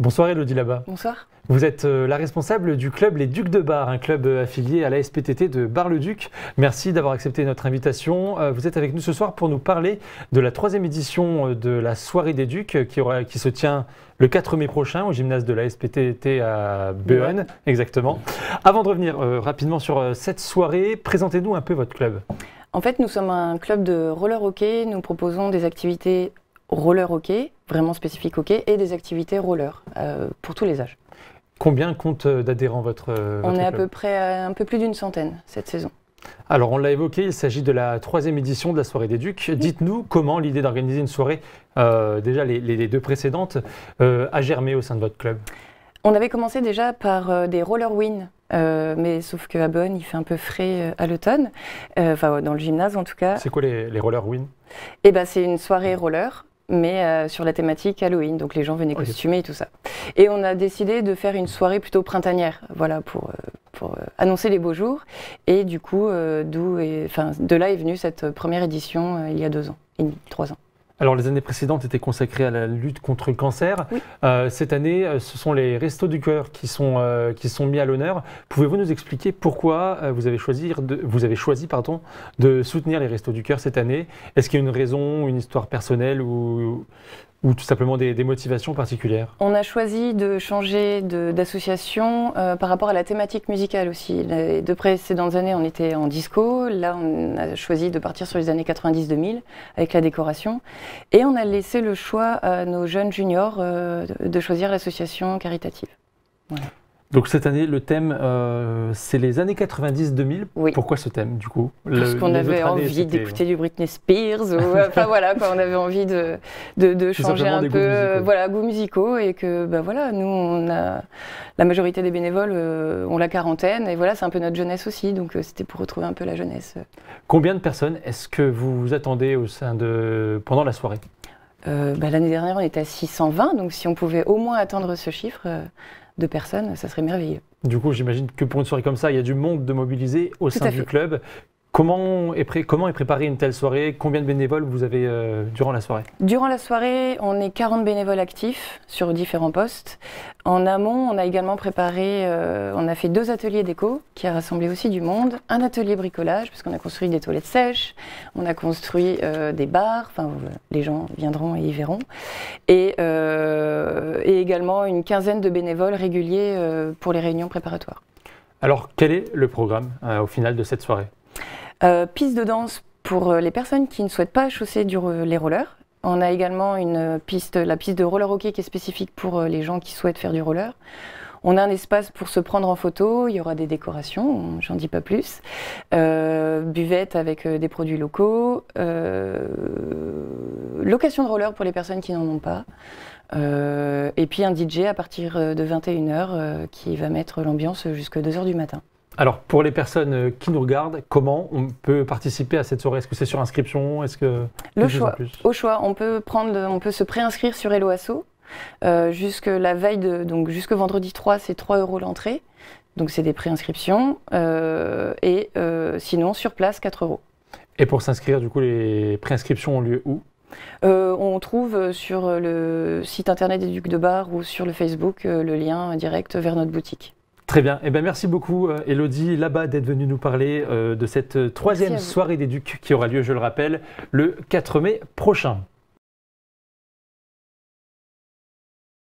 Bonsoir Elodie Labat. Bonsoir. Vous êtes euh, la responsable du club Les Ducs de Bar, un club euh, affilié à la SPTT de Bar-le-Duc. Merci d'avoir accepté notre invitation. Euh, vous êtes avec nous ce soir pour nous parler de la troisième édition de la Soirée des Ducs qui, se tient le 4 mai prochain au gymnase de la SPTT à Béonne. Exactement. Avant de revenir rapidement sur cette soirée, présentez-nous un peu votre club. En fait, nous sommes un club de roller hockey. Nous proposons des activités roller hockey vraiment spécifique hockey et des activités roller euh, pour tous les âges. Combien compte euh, d'adhérents votre, euh, votre On est à peu près un peu plus d'une centaine cette saison. Alors, on l'a évoqué, il s'agit de la troisième édition de la soirée des Ducs. Dites-nous comment l'idée d'organiser une soirée, déjà les, deux précédentes, a germé au sein de votre club On avait commencé déjà par des roller wins, mais sauf qu'à Bonn, il fait un peu frais à l'automne, enfin dans le gymnase en tout cas. C'est quoi les, les roller win eh ben, c'est une soirée roller mais euh, sur la thématique Halloween. Donc les gens venaient costumer et tout ça. Et on a décidé de faire une soirée plutôt printanière, voilà, pour, euh, euh, annoncer les beaux jours. Et du coup, d'où, enfin, de là est venue cette première édition il y a deux ans, et trois ans. Alors les années précédentes étaient consacrées à la lutte contre le cancer. Euh, cette année, euh, ce sont les restos du cœur qui sont, euh, qui sont mis à l'honneur. Pouvez-vous nous expliquer pourquoi vous avez choisi, de, vous avez choisi pardon, de soutenir les restos du cœur cette année Est-ce qu'il y a une raison, une histoire personnelle ou, ou tout simplement des, motivations particulières On a choisi de changer d'association euh, par rapport à la thématique musicale aussi. De deux précédentes années, on était en disco. Là, on a choisi de partir sur les années 90-2000 avec la décoration. Et on a laissé le choix à nos jeunes juniors euh, de choisir l'association caritative. Voilà. Donc cette année, le thème, euh, c'est les années 90-2000. Pourquoi ce thème, du coup Parce qu'on avait envie d'écouter du Britney Spears, euh, voilà, on avait envie de, changer un peu, voilà, goûts musicaux, et que, bah voilà, nous, on a la majorité des bénévoles euh, ont la quarantaine, et voilà, c'est un peu notre jeunesse aussi, donc c'était pour retrouver un peu la jeunesse. Combien de personnes est-ce que vous attendez au sein de pendant la soirée bah, L'année dernière, on était à 620, donc si on pouvait au moins attendre ce chiffre de personnes, ça serait merveilleux. Du coup, j'imagine que pour une soirée comme ça, il y a du monde de mobiliser au sein du club Comment est, préparée une telle soirée Combien de bénévoles vous avez euh, durant la soirée Durant la soirée, on est 40 bénévoles actifs sur différents postes. En amont, on a également préparé, euh, on a fait deux ateliers déco qui a rassemblé aussi du monde. Un atelier bricolage, parce qu'on a construit des toilettes sèches, on a construit euh, des bars, enfin les gens viendront et y verront. et également une quinzaine de bénévoles réguliers pour les réunions préparatoires. Alors quel est le programme au final de cette soirée euh, piste de danse pour euh, les personnes qui ne souhaitent pas chausser les rollers. On a également une piste, la piste de roller hockey qui est spécifique pour euh, les gens qui souhaitent faire du roller. On a un espace pour se prendre en photo, il y aura des décorations, j'en dis pas plus. buvette avec des produits locaux. location de roller pour les personnes qui n'en ont pas. et puis un DJ à partir de 21h qui va mettre l'ambiance jusqu'à 2h du matin. Alors, pour les personnes euh, qui nous regardent, comment on peut participer à cette soirée Est-ce que c'est sur inscription le choix Au choix, on peut prendre, on peut se préinscrire sur Eloasso. Euh, jusque la veille donc jusque vendredi 3, c'est 3 euros l'entrée. Donc c'est des préinscriptions euh, et sinon sur place 4 euros. Et pour s'inscrire, du coup, les préinscriptions ont lieu où On trouve sur le site internet des Ducs de Bar ou sur le Facebook le lien direct vers notre boutique. Très bien. Eh ben, merci beaucoup, euh, Elodie, là-bas, d'être venue nous parler euh, de cette euh, troisième soirée des Ducs qui aura lieu, je le rappelle, le 4 mai prochain.